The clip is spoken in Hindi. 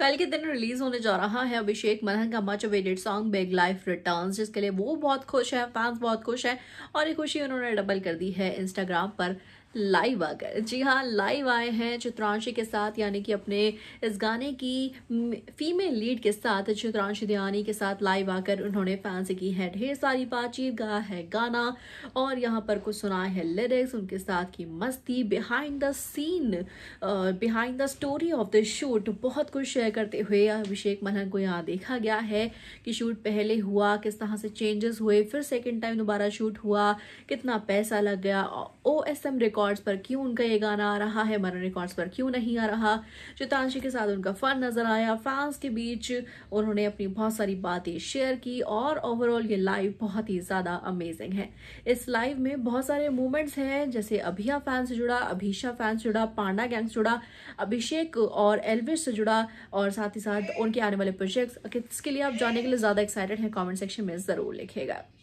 कल के दिन रिलीज होने जा रहा है अभिषेक मनहन का much awaited song big life returns जिसके लिए वो बहुत खुश है फैंस बहुत खुश है और ये खुशी उन्होंने डबल कर दी है इंस्टाग्राम पर लाइव आ गए जी हाँ लाइव आए हैं चित्रांशी के साथ यानी कि अपने इस गाने की फीमेल लीड के साथ चित्रांशी दयानी के साथ लाइव आकर उन्होंने फैंस की है ढेर सारी बातचीत गा है गाना और यहाँ पर कुछ सुना है लिरिक्स उनके साथ की मस्ती behind the scene behind the story of the shoot बहुत कुछ शेयर करते हुए अभिषेक मलहन को यहाँ देखा गया है कि शूट पहले हुआ किस तरह से चेंजेस हुए फिर सेकेंड टाइम दोबारा शूट हुआ कितना पैसा लग गया O S M record records पर क्यों उनका ये गाना आ रहा है मरन रिकॉर्ड्स पर क्यों नहीं आ रहा चितांशी के साथ उनका फन नजर आया फैंस के बीच उन्होंने अपनी बहुत सारी बातें शेयर की और ओवरऑल ये लाइव बहुत ही ज़्यादा अमेजिंग है इस लाइव में बहुत सारे मूवमेंट्स हैं जैसे अभिया फैन से जुड़ा अभिषा फैन से जुड़ा पांडा गैंग से जुड़ा अभिषेक और एलविश से जुड़ा और साथ ही साथ उनके आने वाले प्रोजेक्ट्स किसके लिए आप जाने के लिए ज़्यादा एक्साइटेड हैं कमेंट सेक्शन में ज़रूर लिखेगा